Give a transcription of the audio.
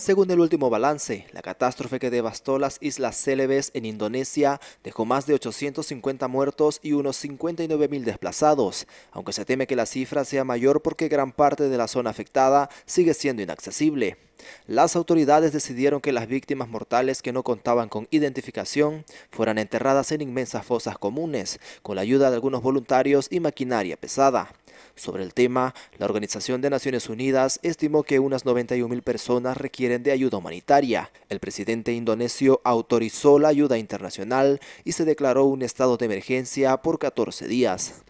Según el último balance, la catástrofe que devastó las Islas Célebes en Indonesia dejó más de 850 muertos y unos 59.000 desplazados, aunque se teme que la cifra sea mayor porque gran parte de la zona afectada sigue siendo inaccesible. Las autoridades decidieron que las víctimas mortales que no contaban con identificación fueran enterradas en inmensas fosas comunes, con la ayuda de algunos voluntarios y maquinaria pesada. Sobre el tema, la Organización de Naciones Unidas estimó que unas 91.000 personas requieren de ayuda humanitaria. El presidente indonesio autorizó la ayuda internacional y se declaró un estado de emergencia por 14 días.